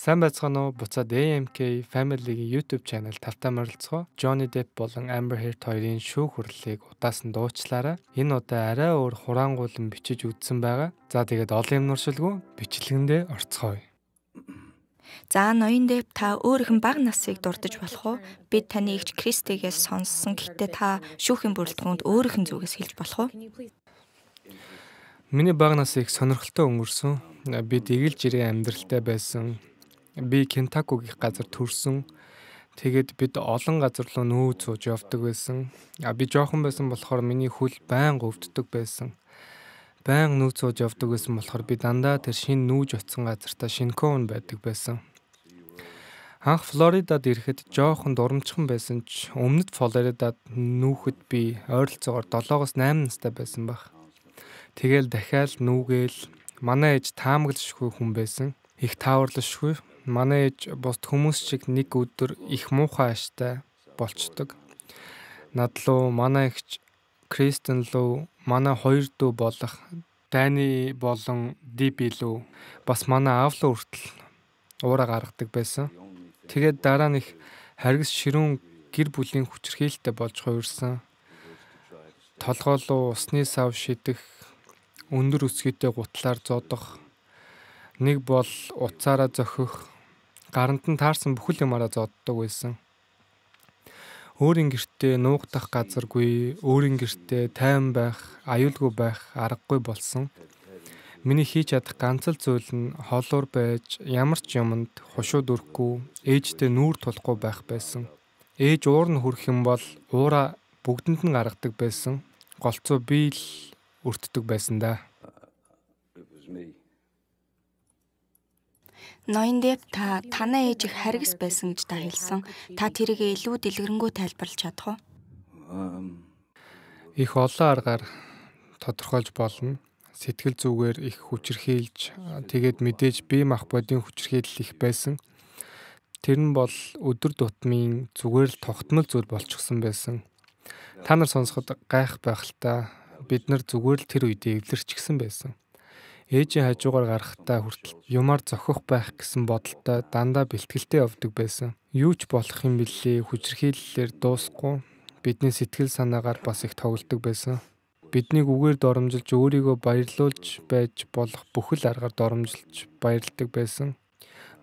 Сайн байцгаана уу? Буцаад AMK Family-гийн YouTube channel тавтай морилцгоо. Johnny Depp болон Amber Heard хоёрын шүүх хурлыг удаас нь дуучлаарай. Энэ удаа арай өөр хурангуулan бичиж үздсэн байгаа. За тэгээд олон юм нуршилгүй бичлэгэндээ орцгоё. За ноён Дэв та өөрийнх нь баг насыг дурдж болох уу? Бид таны эгч Кристигээс сонссон. Гэхдээ та шүүхийн бүрэлдэхүүнд өөрийнх нь зүгээс хэлж болох уу? Миний баг насыг сонирхолтой өнгөрсөн. Бид эгэлж ирээ амьдралтай байсан би Кентаку гих газар төрсөн. Тэгээд бид олон газар руу нөө цууж явдаг байсан. А би жоохон байсан болохоор миний хөл байн өвддөг байсан. Байн нөө цууж явдаг байсан болохоор би дандаа тэр шин нүүж оцсон газартаа шинкоун байдаг байсан. Анх Флоридад ирэхэд жоохон дурамчхан байсан ч өмнөд Флоридад нүүхэд би ойролцоогоор 7-8 настай байсан баг. Тэгэл дахиад нүүгээл манай ээж таамаглашгүй хүн байсан их тааварлашгүй. Манай ээж бусд хүмүүс шиг нэг өдөр их муухай аштай болчдөг. Надлуу манай эгч Кристен луу манай хоёр дүү болох Дани болон Диби лүү бас манай аав луу хүртэл уура гаргадаг байсан. Тэгээд дараа нь их харгас ширүүн гэр бүлийн хүчрхээлтэй болж хувирсан. Толгоолуу усны сав шидэх, өндөр өсгөөтэй гутлаар зодох Нэг бол уцаараа зөхөх, гарант нь таарсан бүхэл юмараа зоддог байсан. Өөрийн гэртээ нуугдах газаргүй, өөрийн гэртээ тайван байх, аюулгүй байх аргагүй болсон. Миний хийж чадах ганц л зүйл нь холуур байж, ямар ч юмд хушууд өрөхгүй, ээжтэй нүүр тулахгүй байх байсан. Ээж уур нь хүрх юм бол уура бүгдэнд нь гаргадаг байсан. Голцоо би л өртдөг байсан да. It was me. Ноён дээр та танаа ээж их харгас байсан гэж та хэлсэн. Та тэрийг илүү дэлгэрэнгүй тайлбарлаж чадах уу? Их олон аргаар тодорхойлж болно. Сэтгэл зүгээр их хүчрхийлж тэгээд мэдээж бие мах бодийн хүчрхийлэл их байсан. Тэр нь бол өдөр тутмын зүгээр л тогтмол зүйл болчихсон байсан. Та нар сонсоход гайх байх л та бид нар зүгээр л тэр үедээ эвлэрч гисэн байсан ээжийн хажуугаар гарахтаа хүртэл юмар зохих байх гэсэн бодолтой дандаа бэлтгэлтэй явдаг байсан. Юу ч болох юм бэлээ хүчрхийллээр дуусахгүй бидний сэтгэл санаагаар бас их тоглодог байсан. Биднийг үгээр доромжилж өөрийгөө баярлуулж байж болох бүхэл аргаар доромжилж баярладаг байсан.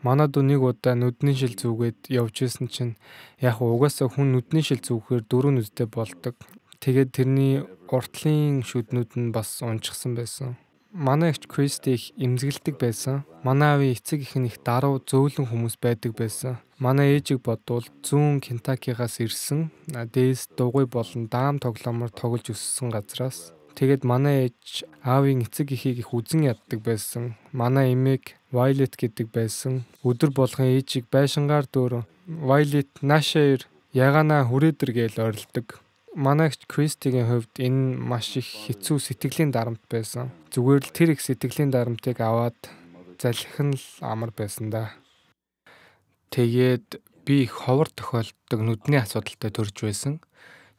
Манад өнийг удаа нүдний шил зүгээд явж исэн чинь яг угаасаа хүн нүдний шил зүгээр дөрөв нүдтэй болдог. Тэгээд тэрний уртлын шүднүүд нь бас унчихсан байсан манай эгч Кристи их эмзэглдэг байсан. Манай аавын эцэг ихнийх даруй зөөлөн хүмүүс байдаг байсан. Манай ээжийг бодвол зүүн Кентакигаас ирсэн дээс дугуй болон даам тогломоор тоглож өссөн газраас тэгээд манай ээж аавын эцэг ихийг их үзэн яддаг байсан. Манай эмээг Violet гэдэг байсан. Өдөр болгон ээжийг байшингаар дүүрэн Violet наашаар яганаа хүрээдэр гээл орилдог манайч Кристигийн хувьд энэ маш их хэцүү сэтгэлийн дарамт байсан. Зүгээр л тэр их сэтгэлийн дарамтыг аваад залхин л амар байсан да. Тэгээд би их ховор тохиолддог нүдний асуудалтай төрж байсан.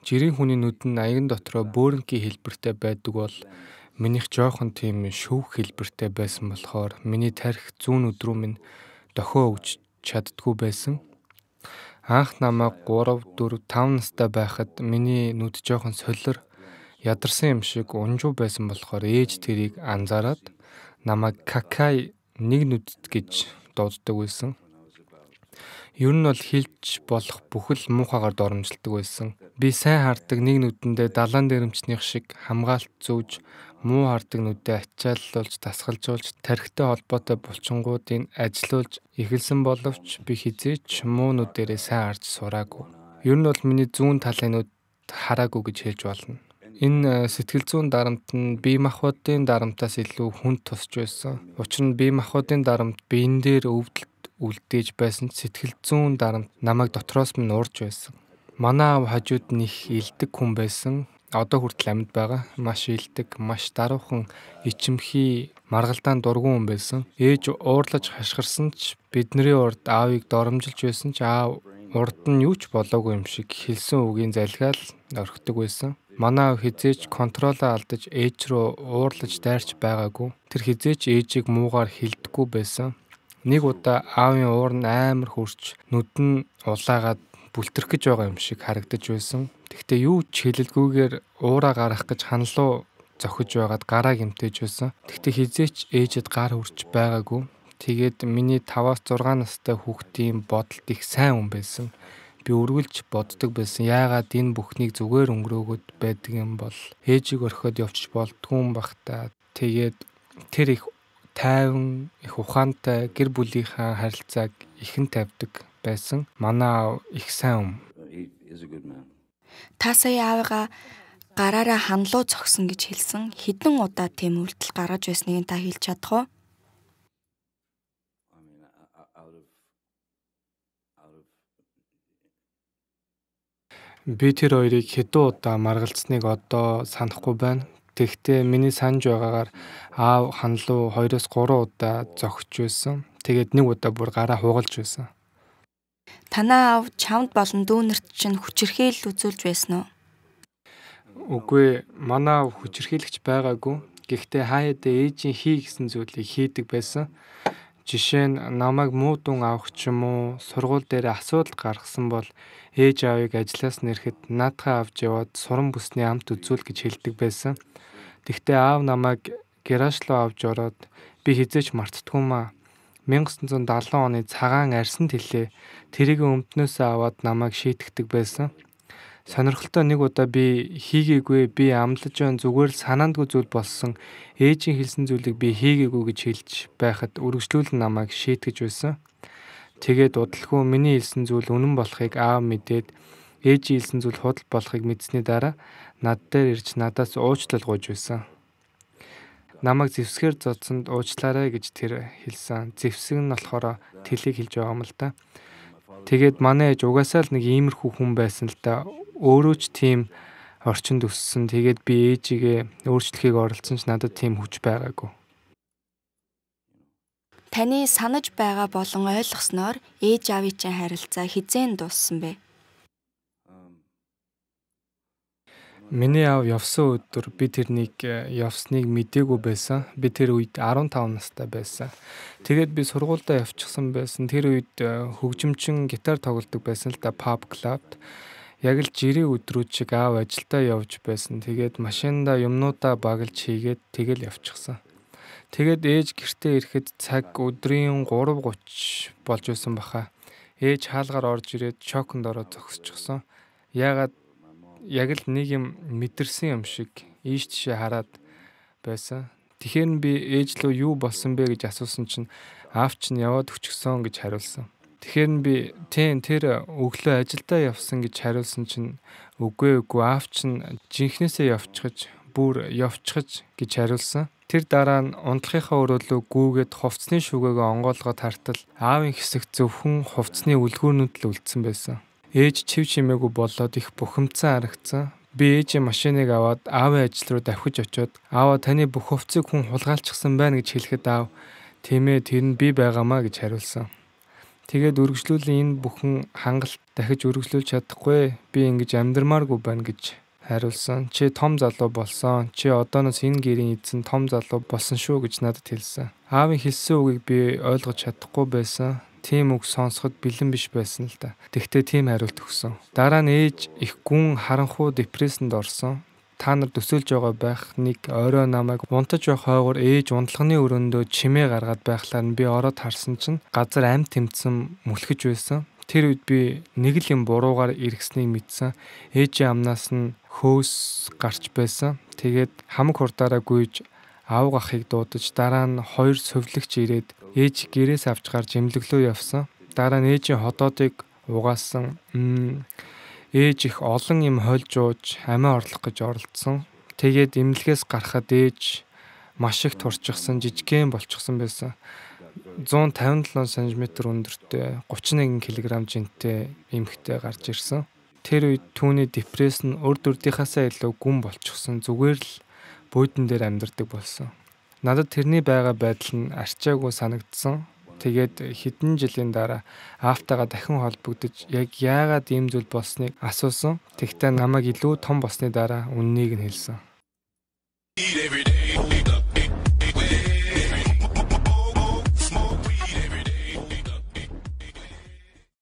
Жирийн хүний нүд нь аян дотроо бөөрнгийн хэлбэртэй байдаг бол минийх жоохон тийм шөв хэлбэртэй байсан болохоор миний тарих зүүн өдрүү минь дохио өгч чаддгүй байсан. Анх намайг 3 4 5 настай байхад миний нүд жоохон солир ядарсан юм шиг унжуу байсан болохоор ээж тэрийг анзаараад намайг какай нэг нүдт гэж дууддаг байсан. Ер нь бол хилж болох бүхэл муухагаар доромжилдог байсан. Би сайн хардаг нэг нүдэндээ далаан дээрэмчнийх шиг хамгаалт зөөж муу хардаг нүдэд ачааллуулж тасгалжуулж тархитай холбоотой булчингуудыг ажилуулж эхэлсэн боловч би хизээч муу нүдэрээ сайн харж сураагүй. Ер нь бол миний зүүн талын нүд хараагүй гэж хэлж болно. Энэ э, сэтгэл зүйн дарамт нь бие махбодын дарамтаас илүү хүн тусч байсан. Учир нь бие махбодын дарамт биен дээр өвдөлт үлдээж байсан ч сэтгэл зүүн дарамт намайг дотроос минь уурж байсан. Манай аав хажууд нь их илдэг хүн байсан. Одоо хүртэл амьд байгаа. Маш илдэг, маш даруухан, ичимхий, маргалдаан дургуун хүн байсан. Ээж уурлаж хашгирсан ч бидний урд аавыг доромжилж байсан ч аав урд нь юу ч болоогүй юм шиг хэлсэн үгийн залгиал орхидог байсан. Манай хизээч контролоо алдаж ээж рүү уурлаж дайрч байгаагүй. Тэр хизээч ээжийг муугаар хилдэггүй байсан. Нэг удаа аавын уур нь амар хөрч нүд нь улаагаад бүлтрэх гэж байгаа юм шиг харагдаж байсан. Тэгтээ юу ч хэлэлгүйгээр уураа гарах гэж ханлуу зохиж байгаад гараа гэмтэж байсан. Тэгтээ хизээч ээжэд гар хүрч байгаагүй. Тэгээд миний 5-6 настай хүүхдийн бодолд их сайн хүн байсан. Би өргөлж боддог байсан. Яагаад энэ бүхнийг зүгээр өнгөрөөгд байдаг юм бол ээжийг орхиод явчих болдгүй юм бах та. Тэгээд тэр их тайван их ухаантай гэр бүлийнхаа харилцааг ихэн тавьдаг байсан. Манай их сайн хүн. Та сая аавыгаа гараараа ханлуу зогсон гэж хэлсэн хідэн удаа тийм үйлдэл гаргаж байсныг та хэлж чадах уу? Би тэр хоёрыг хэдэн удаа маргалцсныг одоо санахгүй байна. Тэгтээ миний санаж байгаагаар аав ханлуу 2-оос 3 удаа зогч байсан. Тэгээд нэг удаа бүр гараа хугалж байсан. Танаа аав чамд болон дүүнерт чинь хүчирхийлэл үзүүлж байсан уу? Үгүй, манай аав хүчирхийлэгч байгаагүй. Гэхдээ хаяада ээжийн хий гэсэн зүйлийг хийдэг байсан. Жишээ нь намайг муу дүн авах ч юм уу, сургууль дээр асуудал гаргасан бол ээж аавыг ажлаас нэрхэд наадхаа авч яваад суран бүсний амт үзүүл гэж хэлдэг байсан. Тэгтээ аав намайг гараж руу авч ороод би хизээч мартдаггүй маа. 1970 оны цагаан арьсанд хэлээ. Тэрийг өмнөөсөө аваад намайг шийтгдэг байсан. Сонирхолтой нэг удаа би хийгээгүй, би амлаж байна зүгээр л санаандгүй зүйл болсон. Ээжийн хэлсэн зүйлийг би хийгээгүй гэж хэлж байхад үргэлжлүүлэн намайг шийтгэж байсан. Тэгээд удалгүй миний хэлсэн зүйл үнэн болохыг аав мэдээд ээжийн хэлсэн зүйл худал болохыг мэдсэний дараа над дээр ирж надаас уучлал гуйж байсан. Намайг зевсгээр зодсонд уучлаарай гэж тэр хэлсэн. Зевсэг нь болохоор тэлийг хэлж байгаа юм л да. Тэгээд манай ээж угаасаа л нэг иймэрхүү хүн байсан л да өөрөө ч тийм орчинд өссөн. Тэгээд би ээжигээ өөрчлөхийг оролцсон ч надад тийм хүч байгаагүй. Таны санаж байгаа болон ойлгосноор ээж аавын чинь харилцаа хизээн дууссан бэ? Миний аав явсан өдөр би тэрнийг э, явсныг мдээгүй байсан. Би тэр үед 15 настай байсан. Тэгээд би сургуультай явчихсан байсан. Тэр үед э, хөгжимчин гитар тоглодог байсан л да pub club-д. Яг л жирийн өдрүүд шиг аав ажилдаа явж байсан. Тэгээд машиндаа юмнуудаа багалж хийгээд тэгэл явчихсан. Тэгээд ээж гэртээ ирэхэд цаг өдрийн 3:30 болж байсан баха. Ээж хаалгаар орж ирээд шоконд ороод зогсчихсон. Яагаад яг л нэг юм мэдэрсэн юм шиг ийш тийшээ хараад байсан. Тэхээр би ээж лөө юу болсон бэ гэж асуусан чинь аав чинь яваад өчгсөн гэж хариулсан. Тэгэхээр би тийм тэр өглөө ажилдаа явсан гэж хариулсан чинь үгүй үгүй аав чинь жинхнээсээ явчихж бүр явчихж гэж хариулсан. Тэр дараа нь унтлахынхаа өрөөлөө гүүгээд хувцсны шүгээгөө онгоолгоод хартал аавын хэсэг зөвхөн хувцсны үлгүүрнүүд л үлдсэн байсан. Ээж чив чимээгүй болоод их бухимдсан харагдсан. Би ээжийн машиныг аваад аавын ажил руу давхиж очиод аава таны бүх хувцсыг хүн хулгайлчихсан байна гэж хэлэхэд аав тэмээ тэр нь би байгаамаа гэж хариулсан. Тэгээд үргэлжлүүлэн энэ бүхэн хангалт дахиж үргэлжлүүлж чадахгүй. Би ингэж амьдрмааргүй байна гэж хариулсан. Чи том залуу болсон. Чи одооноос энэ гэрийн эзэн том залуу болсон шүү гэж надад хэлсэн. Аавын хэлсэн үгийг би ойлгож чадахгүй байсан. Тийм үг сонсоход бэлэн биш байсан л да. Тэгтээ тийм хариулт өгсөн. Дараа нь ээж их гүн харанхуу депрессэнд орсон та нар төсөөлж байгаа байх нэг орой намайг унтаж байх хойгоор ээж унтлахны өрөөндөө чимээ гаргаад байхлаар нь би ороод харсан чинь газар амь тэмцэн мөлхөж байсан. Тэр үед би нэг л юм буруугаар ирэхснийг мэдсэн. Ээжийн амнаас нь хөөс гарч байсан. Тэгээд хамаг хурдаараа гүйж авга ахыг дуудаж дараа нь хоёр сувлэгч ирээд ээж гэрээс авч гарч эмлэглөө явсан. Дараа нь ээжийн хотоодыг угаасан ээж их олон юм хольж ууж амиа орлох гэж оролдсон. Тэгээд имлэгээс гарахад ээж маш их турчсан, жижигхэн болчихсон байсан. 157 см өндөртэй 31 кг жинтэй эмэгтэй гарч ирсэн. Тэр үед түүний депресс нь өрд үрдийнхаасаа илүү гүн болчихсон. Зүгээр л буудан дээр амьдардаг болсон. Надад тэрний байга байдал нь арчаагүй санагдсан. Тэгээд хэдэн жилийн дараа Афтагаа дахин холбогдож яг яагаад ийм зүйл болсныг асуусан. Тэгтээ намайг илүү том болсны дараа үннийг нь хэлсэн. Every